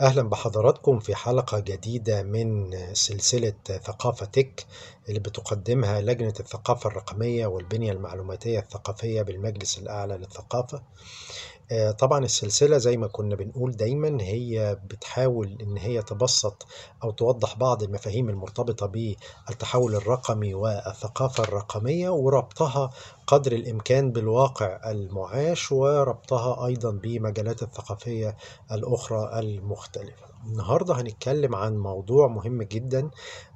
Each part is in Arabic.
أهلا بحضراتكم في حلقة جديدة من سلسلة ثقافة تك اللي بتقدمها لجنة الثقافة الرقمية والبنية المعلوماتية الثقافية بالمجلس الأعلى للثقافة آه، طبعا السلسلة زي ما كنا بنقول دايما هي بتحاول ان هي تبسط او توضح بعض المفاهيم المرتبطة بالتحول الرقمي والثقافة الرقمية وربطها قدر الامكان بالواقع المعاش وربطها ايضا بمجالات الثقافية الاخرى المختلفة النهاردة هنتكلم عن موضوع مهم جدا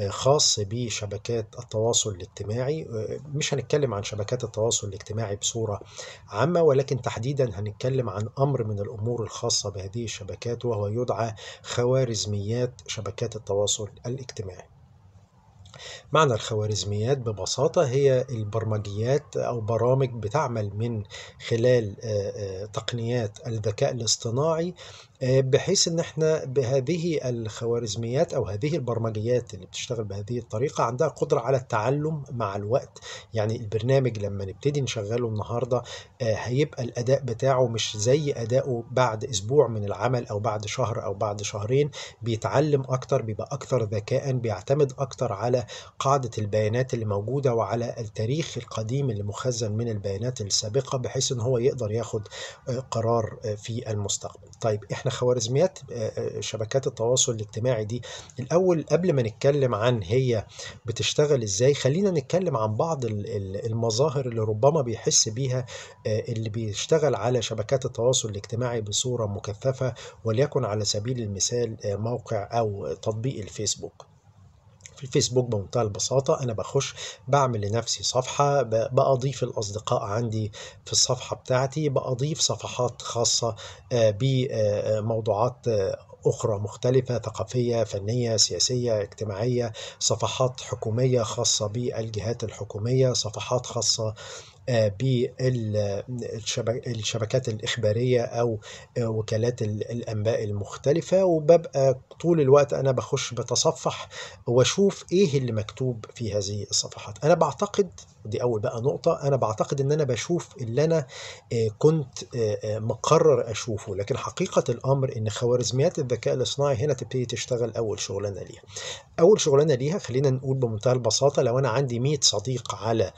آه، خاص بشبكات التواصل الاجتماعي آه، مش هنتكلم عن شبكات التواصل الاجتماعي بصورة عامة ولكن تحديدا هنتكلم عن أمر من الأمور الخاصة بهذه الشبكات وهو يدعى خوارزميات شبكات التواصل الاجتماعي معنى الخوارزميات ببساطة هي البرمجيات أو برامج بتعمل من خلال آه، تقنيات الذكاء الاصطناعي آه، بحيث ان احنا بهذه الخوارزميات او هذه البرمجيات اللي بتشتغل بهذه الطريقه عندها قدره على التعلم مع الوقت يعني البرنامج لما نبتدي نشغله النهارده آه، هيبقى الاداء بتاعه مش زي اداؤه بعد اسبوع من العمل او بعد شهر او بعد شهرين بيتعلم اكتر بيبقى اكتر ذكاء بيعتمد اكتر على قاعده البيانات اللي موجوده وعلى التاريخ القديم اللي مخزن من البيانات السابقه بحيث ان هو يقدر ياخد آه، قرار في المستقبل طيب احنا احنا خوارزميات آه، آه، شبكات التواصل الاجتماعي دي الاول قبل ما نتكلم عن هي بتشتغل ازاي خلينا نتكلم عن بعض المظاهر اللي ربما بيحس بيها آه، اللي بيشتغل على شبكات التواصل الاجتماعي بصورة مكثفة وليكن على سبيل المثال موقع او تطبيق الفيسبوك في الفيسبوك بمنتهى البساطة أنا بخش بعمل لنفسي صفحة بأضيف الأصدقاء عندي في الصفحة بتاعتي بأضيف صفحات خاصة آه، بموضوعات آه، آه، أخرى مختلفة ثقافية فنية سياسية اجتماعية صفحات حكومية خاصة بالجهات الحكومية صفحات خاصة بالشبكات الإخبارية أو وكالات الأنباء المختلفة وببقى طول الوقت أنا بخش بتصفح وأشوف إيه اللي مكتوب في هذه الصفحات أنا بعتقد دي أول بقى نقطة أنا بعتقد إن أنا بشوف اللي أنا آه، كنت آه، آه، مقرر أشوفه لكن حقيقة الأمر إن خوارزميات الذكاء الاصطناعي هنا تبتدي تشتغل أول شغلانة ليها أول شغلانة ليها خلينا نقول بمنتهى البساطة لو أنا عندي 100 صديق على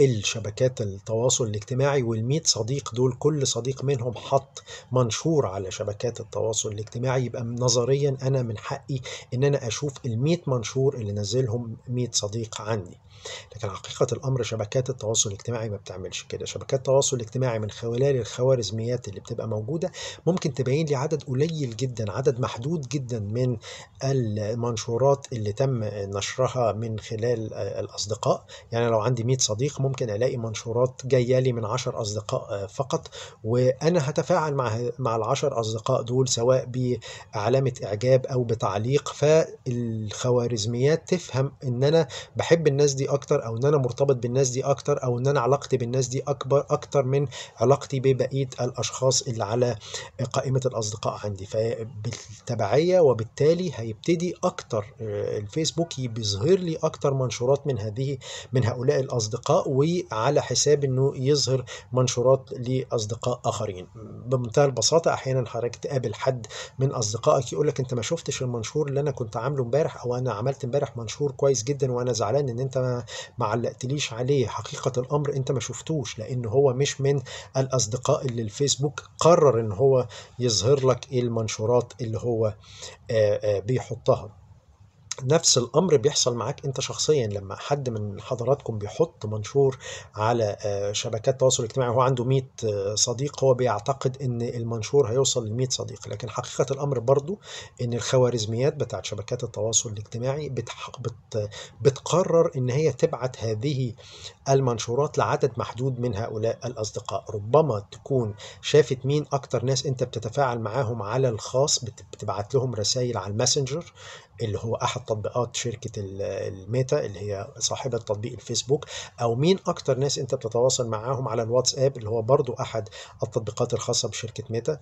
الشبكات التواصل الاجتماعي والميت صديق دول كل صديق منهم حط منشور على شبكات التواصل الاجتماعي يبقى نظريا أنا من حقي إن أنا أشوف الميت منشور اللي نزلهم ميت صديق عندي لكن حقيقة الأمر شبكات التواصل الاجتماعي ما بتعملش كده شبكات التواصل الاجتماعي من خلال الخوارزميات اللي بتبقى موجودة ممكن تبين لي عدد قليل جدا عدد محدود جدا من المنشورات اللي تم نشرها من خلال الأصدقاء يعني لو عندي 100 صديق ممكن الاقي منشورات جايه لي من 10 اصدقاء آه، فقط وانا هتفاعل مع مع العشر اصدقاء دول سواء بعلامه اعجاب او بتعليق فالخوارزميات تفهم ان انا بحب الناس دي اكتر او ان انا مرتبط بالناس دي اكتر او ان انا علاقتي بالناس دي اكبر اكتر من علاقتي ببقيه الاشخاص اللي على قائمه الاصدقاء عندي فبالتبعيه وبالتالي هيبتدي اكتر آه، الفيسبوك بيظهر لي اكتر منشورات من هذه من هؤلاء الاصدقاء وعلى حساب انه يظهر منشورات لاصدقاء اخرين بمنتهى البساطه احيانا حضرتك تقابل حد من اصدقائك يقول لك انت ما شفتش المنشور اللي انا كنت عامله امبارح او انا عملت امبارح منشور كويس جدا وانا زعلان ان انت ما علقتليش عليه حقيقه الامر انت ما شفتوش لان هو مش من الاصدقاء اللي الفيسبوك قرر ان هو يظهر لك المنشورات اللي هو بيحطها نفس الامر بيحصل معاك انت شخصيا لما حد من حضراتكم بيحط منشور على آه، شبكات التواصل الاجتماعي وهو عنده 100 آه، صديق هو بيعتقد ان المنشور هيوصل ل 100 صديق لكن حقيقه الامر برضو ان الخوارزميات بتاعت شبكات التواصل الاجتماعي بتحق بت بتقرر ان هي تبعت هذه المنشورات لعدد محدود من هؤلاء الاصدقاء ربما تكون شافت مين اكتر ناس انت بتتفاعل معاهم على الخاص بتبعت لهم رسائل على الماسنجر اللي هو احد تطبيقات شركه الميتا اللي هي صاحبه تطبيق الفيسبوك او مين اكتر ناس انت بتتواصل معاهم على الواتساب اللي هو برضو احد التطبيقات الخاصه بشركه ميتا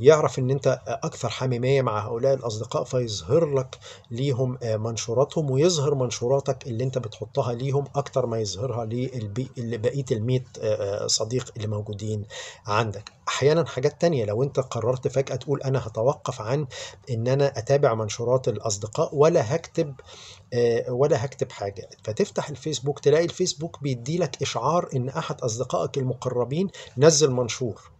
يعرف ان انت اكثر حميميه مع هؤلاء الاصدقاء فيظهر لك ليهم آه، منشوراتهم ويظهر منشوراتك اللي انت بتحطها ليهم اكتر ما يظهرها لبقيه ال100 آه، آه، صديق اللي موجودين عندك احيانا حاجات تانية لو انت قررت فجاه تقول انا هتوقف عن ان انا اتابع منشورات الاصدقاء لقاء ولا هكتب آه، ولا هكتب حاجة فتفتح الفيسبوك تلاقي الفيسبوك بيدي لك إشعار إن أحد أصدقائك المقربين نزل منشور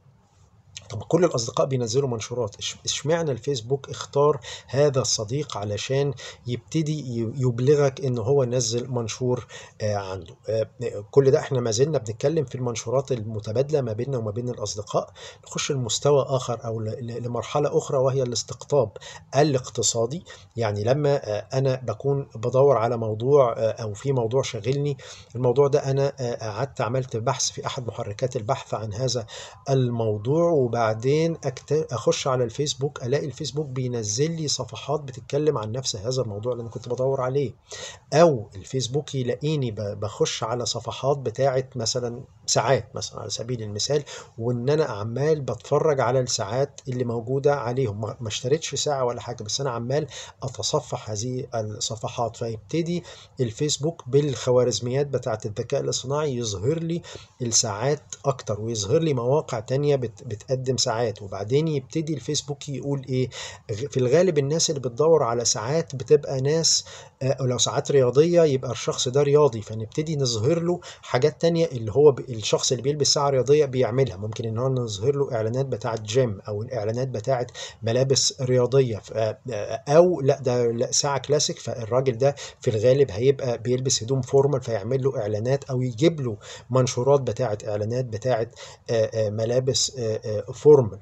طب كل الاصدقاء بينزلوا منشورات اشمعنى الفيسبوك اختار هذا الصديق علشان يبتدي يبلغك ان هو نزل منشور آه، عنده آه، آه، كل ده احنا ما زلنا بنتكلم في المنشورات المتبادله ما بيننا وما بين الاصدقاء نخش لمستوى اخر او لمرحله اخرى وهي الاستقطاب الاقتصادي يعني لما انا بكون بدور على موضوع او في موضوع شاغلني الموضوع ده انا قعدت عملت بحث في احد محركات البحث عن هذا الموضوع وبعدين اخش على الفيسبوك الاقي الفيسبوك بينزل لي صفحات بتتكلم عن نفس هذا الموضوع اللي انا كنت بدور عليه او الفيسبوك يلاقيني بخش على صفحات بتاعه مثلا ساعات مثلا على سبيل المثال وان انا عمال بتفرج على الساعات اللي موجوده عليهم ما اشتريتش ساعه ولا حاجه بس انا عمال اتصفح هذه الصفحات فيبتدي الفيسبوك بالخوارزميات بتاعه الذكاء الاصطناعي يظهر لي الساعات اكتر ويظهر لي مواقع تانية بت بتقدم ساعات وبعدين يبتدي الفيسبوك يقول ايه في الغالب الناس اللي بتدور على ساعات بتبقى ناس آه، لو ساعات رياضيه يبقى الشخص ده رياضي فنبتدي نظهر له حاجات تانية اللي هو الشخص اللي بيلبس ساعه رياضيه بيعملها ممكن ان هو نظهر له اعلانات بتاعه جيم او الاعلانات بتاعه ملابس رياضيه آه، او لا ده ساعه كلاسيك فالراجل ده في الغالب هيبقى بيلبس هدوم فورمال فيعمل له اعلانات او يجيب له منشورات بتاعه اعلانات بتاعه آه، آه، ملابس فورمال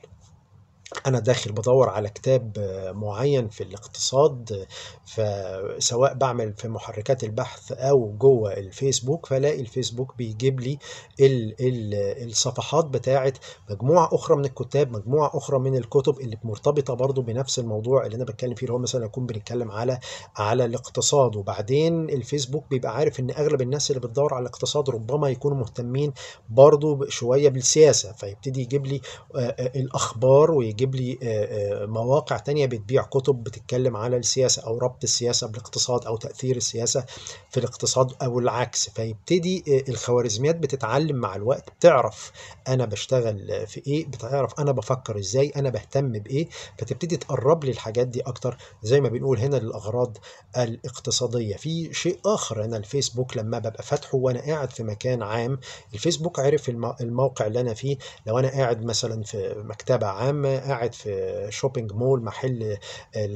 أنا داخل بدور على كتاب آه، معين في الاقتصاد فسواء بعمل في محركات البحث أو جوه الفيسبوك فلاقي الفيسبوك بيجيب لي الـ الـ الصفحات بتاعة مجموعة أخرى من الكتاب مجموعة أخرى من الكتب اللي مرتبطة برضو بنفس الموضوع اللي أنا بتكلم فيه اللي هو مثلا أكون بنتكلم على على الاقتصاد وبعدين الفيسبوك بيبقى عارف إن أغلب الناس اللي بتدور على الاقتصاد ربما يكونوا مهتمين برضو شوية بالسياسة فيبتدي يجيب لي آه، آه، الأخبار ويجيب تجيب لي آه، آه، مواقع تانية بتبيع كتب بتتكلم على السياسة أو ربط السياسة بالاقتصاد أو تأثير السياسة في الاقتصاد أو العكس فيبتدي آه، الخوارزميات بتتعلم مع الوقت بتعرف أنا بشتغل في إيه بتعرف أنا بفكر إزاي أنا بهتم بإيه فتبتدي تقرب لي الحاجات دي أكتر زي ما بنقول هنا للأغراض الاقتصادية في شيء آخر أنا الفيسبوك لما ببقى فاتحه وأنا قاعد في مكان عام الفيسبوك عرف الموقع اللي أنا فيه لو أنا قاعد مثلا في مكتبة عامة قاعد في شوبينج مول محل آه،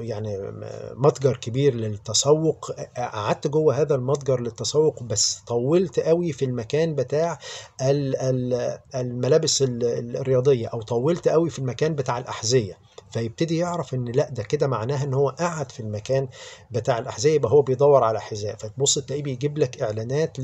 يعني متجر كبير للتسوق قعدت جوه هذا المتجر للتسوق بس طولت قوي في المكان بتاع الملابس الرياضيه او طولت قوي في المكان بتاع الاحذيه فيبتدي يعرف ان لا ده كده معناها ان هو قعد في المكان بتاع الاحذيه يبقى هو بيدور على حذاء فتبص تلاقيه بيجيب لك اعلانات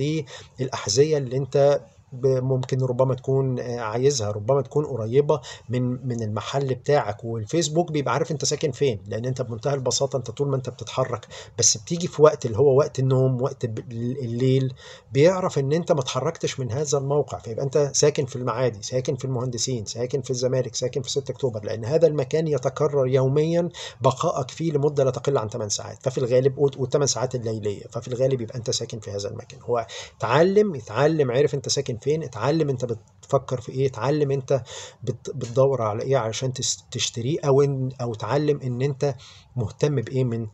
للاحذيه اللي انت ممكن ربما تكون آه، عايزها ربما تكون قريبه من من المحل بتاعك والفيسبوك بيبقى عارف انت ساكن فين لان انت بمنتهى البساطه انت طول ما انت بتتحرك بس بتيجي في وقت اللي هو وقت النوم وقت الليل بيعرف ان انت ما اتحركتش من هذا الموقع فيبقى انت ساكن في المعادي ساكن في المهندسين ساكن في الزمالك ساكن في 6 اكتوبر لان هذا المكان يتكرر يوميا بقائك فيه لمده لا تقل عن 8 ساعات ففي الغالب و 8 ساعات الليليه ففي الغالب يبقى انت ساكن في هذا المكان هو اتعلم اتعلم عرف انت ساكن فين اتعلم انت بتفكر في ايه اتعلم انت بتدور على ايه علشان تشتريه او ان او اتعلم ان انت مهتم بايه من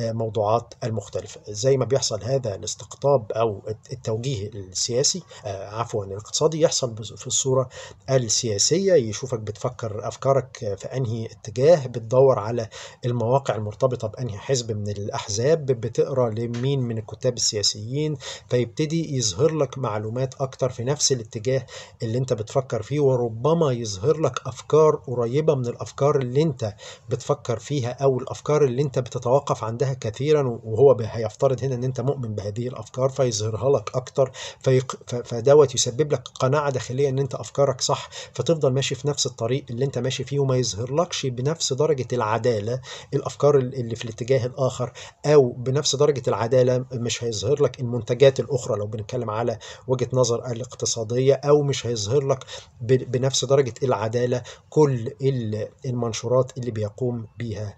موضوعات المختلفة زي ما بيحصل هذا الاستقطاب أو التوجيه السياسي آه، عفوا الاقتصادي يحصل في الصورة السياسية يشوفك بتفكر أفكارك في أنهي اتجاه بتدور على المواقع المرتبطة بأنهي حزب من الأحزاب بتقرأ لمين من الكتاب السياسيين فيبتدي يظهر لك معلومات أكتر في نفس الاتجاه اللي أنت بتفكر فيه وربما يظهر لك أفكار قريبة من الأفكار اللي أنت بتفكر فيها أو الأفكار اللي أنت بتتوقف عندها عنها كثيرا وهو هيفترض هنا ان انت مؤمن بهذه الافكار فيظهرها لك اكتر فدوت يسبب لك قناعه داخليه ان انت افكارك صح فتفضل ماشي في نفس الطريق اللي انت ماشي فيه وما يظهرلكش بنفس درجه العداله الافكار اللي في الاتجاه الاخر او بنفس درجه العداله مش هيظهر لك المنتجات الاخرى لو بنتكلم على وجهه نظر الاقتصاديه او مش هيظهر لك بنفس درجه العداله كل المنشورات اللي بيقوم بيها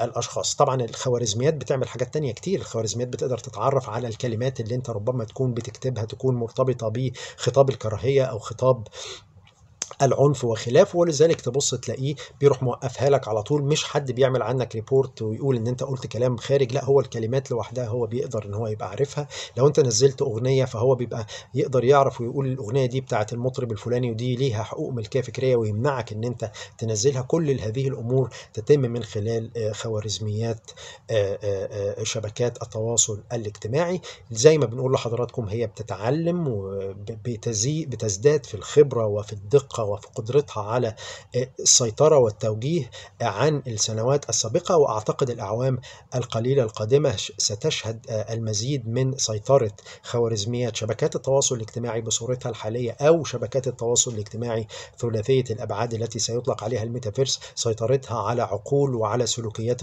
الاشخاص طبعا الخوارزميات بتعمل حاجات تانية كتير الخوارزميات بتقدر تتعرف على الكلمات اللي انت ربما تكون بتكتبها تكون مرتبطة بخطاب الكراهية او خطاب العنف وخلافه ولذلك تبص تلاقيه بيروح موقفها لك على طول مش حد بيعمل عنك ريبورت ويقول ان انت قلت كلام خارج لا هو الكلمات لوحدها هو بيقدر ان هو يبقى عارفها لو انت نزلت اغنيه فهو بيبقى يقدر يعرف ويقول الاغنيه دي بتاعت المطرب الفلاني ودي ليها حقوق ملكيه فكريه ويمنعك ان انت تنزلها كل هذه الامور تتم من خلال آه، خوارزميات آه، آه، شبكات التواصل الاجتماعي زي ما بنقول لحضراتكم هي بتتعلم وبتزداد في الخبره وفي الدقه وفي قدرتها على آه، السيطرة والتوجيه عن السنوات السابقة وأعتقد الأعوام القليلة القادمة ستشهد آه، المزيد من سيطرة خوارزميات شبكات التواصل الاجتماعي بصورتها الحالية أو شبكات التواصل الاجتماعي ثلاثية الأبعاد التي سيطلق عليها الميتافيرس سيطرتها على عقول وعلى سلوكيات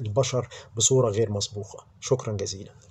البشر بصورة غير مسبوقة شكرا جزيلا